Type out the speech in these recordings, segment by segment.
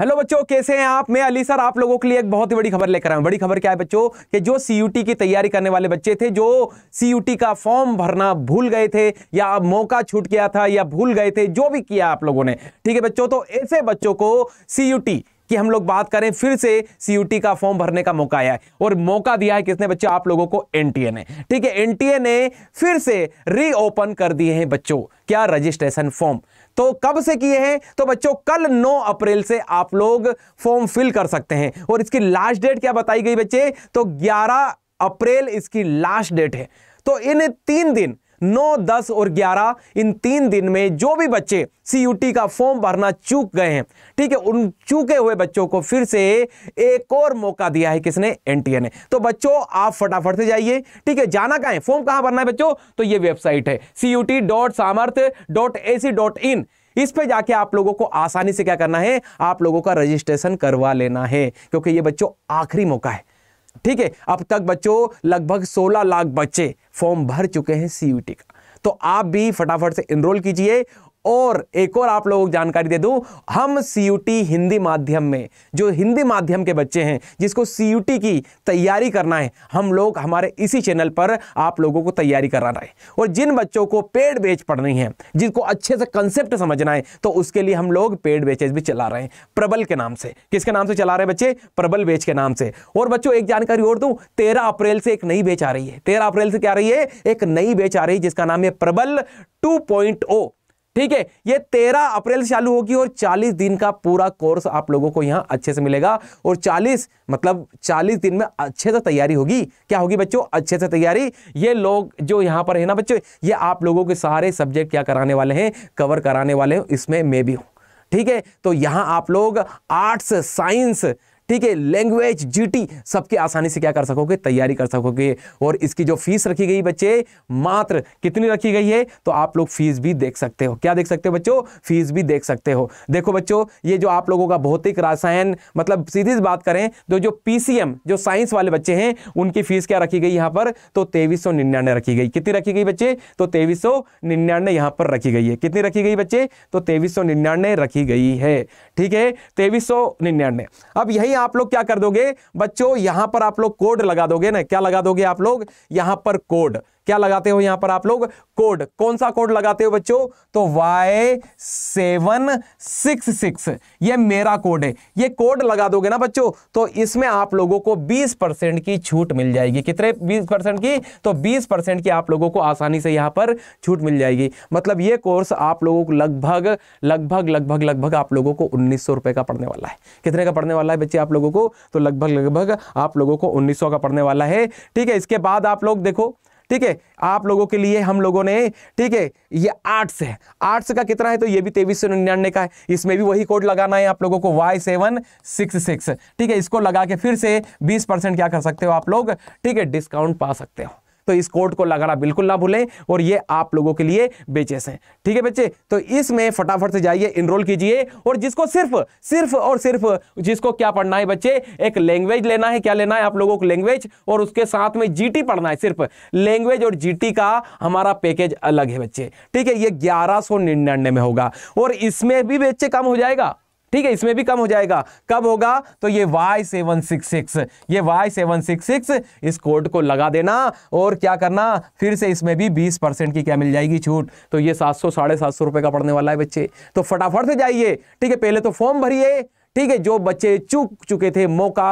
hello बच्चों कैसे हैं आप मैं अली सर आप लोगों के लिए एक बहुत ही बड़ी खबर लेकर आया बड़ी खबर क्या है बच्चों कि जो सीयूटी की तैयारी करने वाले बच्चे थे जो सीयूटी का फॉर्म भरना भूल गए थे या मौका छूट गया था या भूल गए थे जो भी किया आप लोगों ने ठीक है बच्चों तो ऐसे बच्चों को सीयूटी कि हम लोग बात करें फिर से सीयूटी का फॉर्म भरने का मौका आया है और मौका दिया है किसने बच्चे आप लोगों को एनटीए ने ठीक है एनटीए ने फिर से रीओपन कर दिए हैं बच्चों क्या रजिस्ट्रेशन फॉर्म तो कब से किए हैं तो बच्चों कल 9 अप्रैल से आप लोग फॉर्म फिल कर सकते हैं और इसकी लास्ट डेट क्या बताई गई बच्चे तो 11 अप्रैल इसकी लास्ट डेट है तो इन तीन दिन नौ दस और ग्यारह इन तीन दिन में जो भी बच्चे सी का फॉर्म भरना चूक गए हैं ठीक है उन चूके हुए बच्चों को फिर से एक और मौका दिया है किसने एन ने तो बच्चों आप फटाफट से जाइए ठीक है जाना कहा है फॉर्म कहाँ भरना है बच्चों तो ये वेबसाइट है C U T dot dot A C dot in इस पे जाके आप लोगों को आसानी से क्या करना है आप लोगों का रजिस्ट्रेशन करवा लेना है क्योंकि ये बच्चों आखिरी मौका है ठीक है अब तक बच्चों लगभग 16 लाख बच्चे फॉर्म भर चुके हैं सीयूटी का तो आप भी फटाफट से इनरोल कीजिए और एक और आप लोगों को जानकारी दे दूं हम सीयूटी हिंदी माध्यम में जो हिंदी माध्यम के बच्चे हैं जिसको सीयूटी की तैयारी करना है हम लोग हमारे इसी चैनल पर आप लोगों को तैयारी कराना है और जिन बच्चों को पेड बेच पढ़नी है जिनको अच्छे से कंसेप्ट समझना है तो उसके लिए हम लोग पेड बेचेज भी चला रहे हैं प्रबल के नाम से किसके नाम से चला रहे हैं बच्चे प्रबल बेच के नाम से और बच्चों एक जानकारी और दूँ तेरह अप्रैल से एक नई बेच आ रही है तेरह अप्रैल से क्या रही है एक नई बेच आ रही है जिसका नाम है प्रबल टू ठीक है ये तेरह अप्रैल से चालू होगी और चालीस दिन का पूरा कोर्स आप लोगों को यहां अच्छे से मिलेगा और चालीस मतलब चालीस दिन में अच्छे से तैयारी होगी क्या होगी बच्चों अच्छे से तैयारी ये लोग जो यहां पर है ना बच्चों ये आप लोगों के सारे सब्जेक्ट क्या कराने वाले हैं कवर कराने वाले हैं इसमें मैं भी हूं ठीक है तो यहां आप लोग आर्ट्स साइंस ठीक है लैंग्वेज जीटी सबके आसानी से क्या कर सकोगे तैयारी कर सकोगे और इसकी जो फीस रखी गई बच्चे मात्र कितनी रखी गई है तो आप लोग फीस भी देख सकते हो क्या देख सकते हो बच्चों फीस भी देख सकते हो देखो बच्चों ये जो आप लोगों का भौतिक रासायन मतलब सीधी बात करें तो जो पीसीएम जो साइंस वाले बच्चे हैं उनकी फीस क्या रखी गई यहाँ पर तो तेईस रखी गई कितनी रखी गई बच्चे तो तेईस सौ यहाँ पर रखी गई है कितनी रखी गई बच्चे तो तेईस रखी गई है ठीक है तेईस अब यही आप लोग क्या कर दोगे बच्चों यहां पर आप लोग कोड लगा दोगे ना क्या लगा दोगे आप लोग यहां पर कोड क्या लगाते हो यहां पर आप लोग कोड कौन सा कोड लगाते हो बच्चों तो वाई सेवन सिक्स सिक्स ये मेरा कोड है ये कोड लगा दोगे ना बच्चों तो इसमें आप लोगों को बीस परसेंट की छूट मिल जाएगी कितने बीस परसेंट की तो बीस परसेंट की आप लोगों को आसानी से यहां पर छूट मिल जाएगी मतलब ये कोर्स आप लोगों को लगभग लगभग लगभग लगभग आप लोगों को उन्नीस सौ रुपए का पढ़ने वाला है कितने का पढ़ने वाला है बच्चे आप लोगों को तो लगभग लगभग आप लोगों को उन्नीस सौ का पढ़ने वाला है ठीक है इसके बाद आप लोग देखो ठीक है आप लोगों के लिए हम लोगों ने ठीक है ये आर्ट्स है आर्ट्स का कितना है तो ये भी तेईस सौ निन्यानवे का है इसमें भी वही कोड लगाना है आप लोगों को वाई सेवन सिक्स सिक्स ठीक है इसको लगा के फिर से बीस परसेंट क्या कर सकते हो आप लोग ठीक है डिस्काउंट पा सकते हो तो इस कोड को लगाना बिल्कुल ना भूलें और ये आप लोगों के लिए बेचेस हैं ठीक है बच्चे तो इसमें फटाफट से जाइए इनरोल कीजिए और जिसको सिर्फ सिर्फ और सिर्फ जिसको क्या पढ़ना है बच्चे एक लैंग्वेज लेना है क्या लेना है आप लोगों को लैंग्वेज और उसके साथ में जी पढ़ना है सिर्फ लैंग्वेज और जी का हमारा पैकेज अलग है बच्चे ठीक है ये ग्यारह में होगा और इसमें भी बच्चे कम हो जाएगा ठीक है इसमें भी कम हो जाएगा कब होगा तो ये वाई सेवन सिक्स सिक्स ये वाई सेवन सिक्स सिक्स इस कोड को लगा देना और क्या करना फिर से इसमें भी बीस परसेंट की क्या मिल जाएगी छूट तो ये सात सौ साढ़े सात सौ रुपए का पड़ने वाला है बच्चे तो फटाफट से जाइए ठीक है पहले तो फॉर्म भरिए ठीक है जो बच्चे चूक चुके थे मौका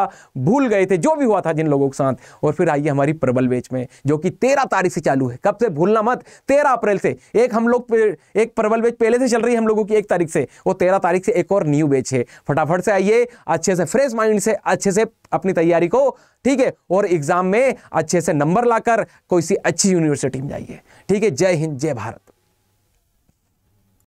भूल गए थे जो भी हुआ था जिन लोगों के साथ और फिर आइए हमारी प्रबल बेच में जो कि तेरह तारीख से चालू है कब से भूलना मत तेरह अप्रैल से एक हम लोग एक प्रबल बेच पहले से चल रही है हम लोगों की एक तारीख से और तेरह तारीख से एक और न्यू बेच है फटाफट से आइए अच्छे से फ्रेश माइंड से अच्छे से अपनी तैयारी को ठीक है और एग्जाम में अच्छे से नंबर लाकर कोई सी अच्छी यूनिवर्सिटी में जाइए ठीक है जय हिंद जय भारत